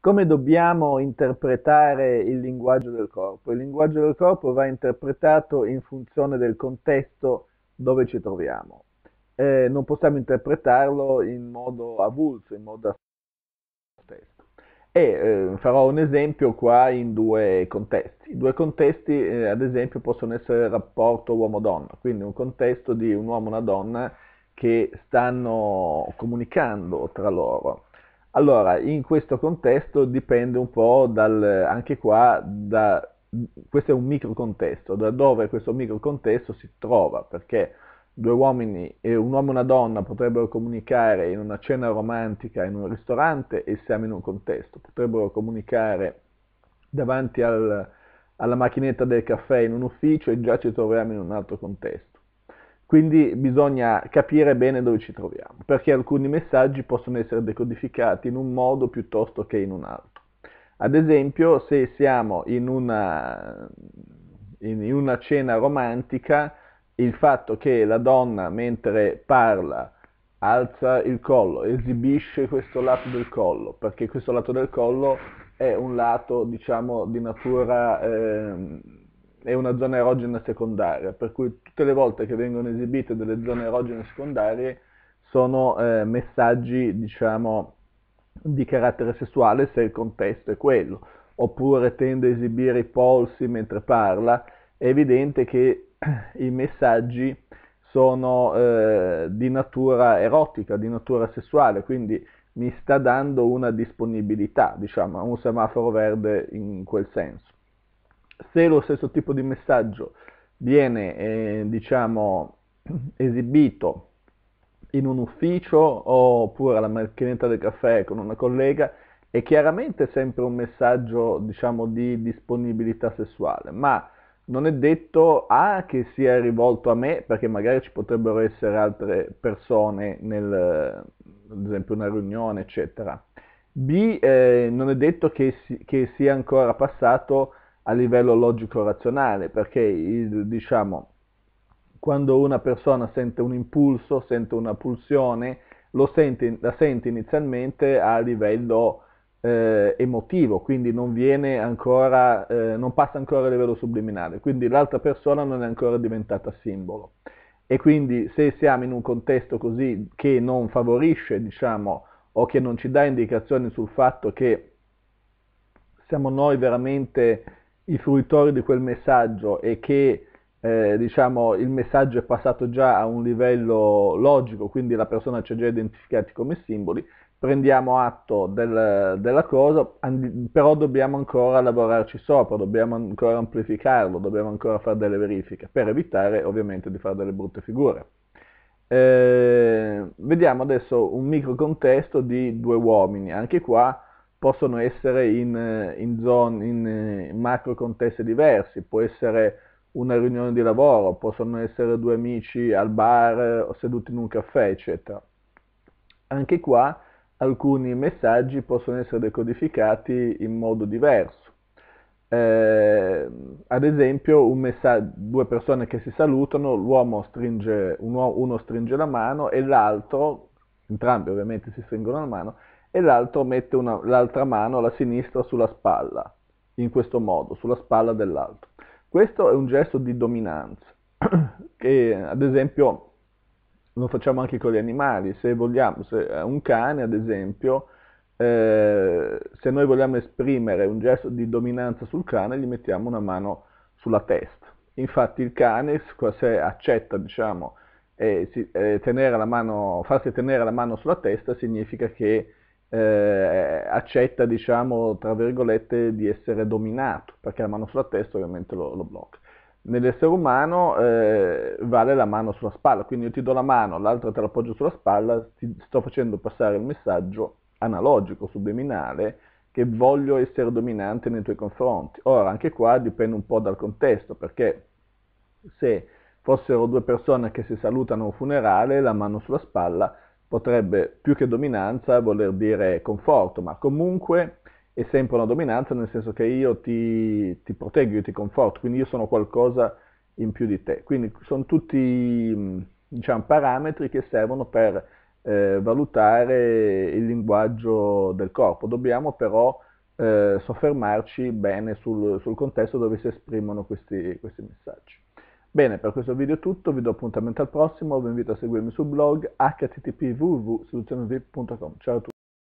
Come dobbiamo interpretare il linguaggio del corpo? Il linguaggio del corpo va interpretato in funzione del contesto dove ci troviamo. Eh, non possiamo interpretarlo in modo avulso, in modo testo. E eh, farò un esempio qua in due contesti. due contesti, eh, ad esempio, possono essere il rapporto uomo-donna, quindi un contesto di un uomo e una donna che stanno comunicando tra loro. Allora, in questo contesto dipende un po' dal, anche qua, da, questo è un microcontesto, da dove questo microcontesto si trova, perché due uomini, un uomo e una donna potrebbero comunicare in una cena romantica in un ristorante e siamo in un contesto, potrebbero comunicare davanti al, alla macchinetta del caffè in un ufficio e già ci troviamo in un altro contesto. Quindi bisogna capire bene dove ci troviamo, perché alcuni messaggi possono essere decodificati in un modo piuttosto che in un altro. Ad esempio, se siamo in una, in una cena romantica, il fatto che la donna mentre parla alza il collo, esibisce questo lato del collo, perché questo lato del collo è un lato, diciamo, di natura... Eh, è una zona erogena secondaria, per cui tutte le volte che vengono esibite delle zone erogene secondarie sono eh, messaggi, diciamo, di carattere sessuale se il contesto è quello, oppure tende a esibire i polsi mentre parla, è evidente che i messaggi sono eh, di natura erotica, di natura sessuale, quindi mi sta dando una disponibilità, diciamo, un semaforo verde in quel senso se lo stesso tipo di messaggio viene eh, diciamo, esibito in un ufficio oppure alla macchinetta del caffè con una collega è chiaramente sempre un messaggio diciamo, di disponibilità sessuale ma non è detto A ah, che sia rivolto a me perché magari ci potrebbero essere altre persone nel ad esempio una riunione eccetera B eh, non è detto che, si, che sia ancora passato a livello logico-razionale, perché il, diciamo, quando una persona sente un impulso, sente una pulsione, sente, la sente inizialmente a livello eh, emotivo, quindi non, viene ancora, eh, non passa ancora a livello subliminale, quindi l'altra persona non è ancora diventata simbolo. E quindi se siamo in un contesto così che non favorisce, diciamo, o che non ci dà indicazioni sul fatto che siamo noi veramente i fruitori di quel messaggio e che eh, diciamo, il messaggio è passato già a un livello logico, quindi la persona ci ha già identificati come simboli, prendiamo atto del, della cosa, però dobbiamo ancora lavorarci sopra, dobbiamo ancora amplificarlo, dobbiamo ancora fare delle verifiche, per evitare ovviamente di fare delle brutte figure. Eh, vediamo adesso un micro contesto di due uomini, anche qua possono essere in, eh, in, zone, in, eh, macro contesti diversi, può essere una riunione di lavoro, possono essere due amici al bar o eh, seduti in un caffè, eccetera. Anche qua alcuni messaggi possono essere decodificati in modo diverso. Eh, ad esempio, due persone che si salutano, stringe, uno, uno stringe la mano e l'altro, entrambi ovviamente si stringono la mano, e l'altro mette una, l'altra mano alla sinistra sulla spalla, in questo modo, sulla spalla dell'altro. Questo è un gesto di dominanza, che ad esempio lo facciamo anche con gli animali, se vogliamo, se eh, un cane ad esempio, eh, se noi vogliamo esprimere un gesto di dominanza sul cane, gli mettiamo una mano sulla testa. Infatti il cane, se accetta, diciamo, eh, si, eh, tenere mano, farsi tenere la mano sulla testa, significa che eh, accetta, diciamo, tra virgolette, di essere dominato, perché la mano sulla testa ovviamente lo, lo blocca. Nell'essere umano eh, vale la mano sulla spalla, quindi io ti do la mano, l'altra te la appoggio sulla spalla, ti sto facendo passare il messaggio analogico, subliminale, che voglio essere dominante nei tuoi confronti. Ora, anche qua dipende un po' dal contesto, perché se fossero due persone che si salutano a un funerale, la mano sulla spalla potrebbe più che dominanza voler dire conforto, ma comunque è sempre una dominanza nel senso che io ti, ti proteggo, io ti conforto, quindi io sono qualcosa in più di te. Quindi sono tutti diciamo, parametri che servono per eh, valutare il linguaggio del corpo. Dobbiamo però eh, soffermarci bene sul, sul, contesto dove si esprimono questi, questi messaggi. Bene, per questo video è tutto, vi do appuntamento al prossimo, vi invito a seguirmi sul blog http www.soluzionov.com. Ciao a tutti!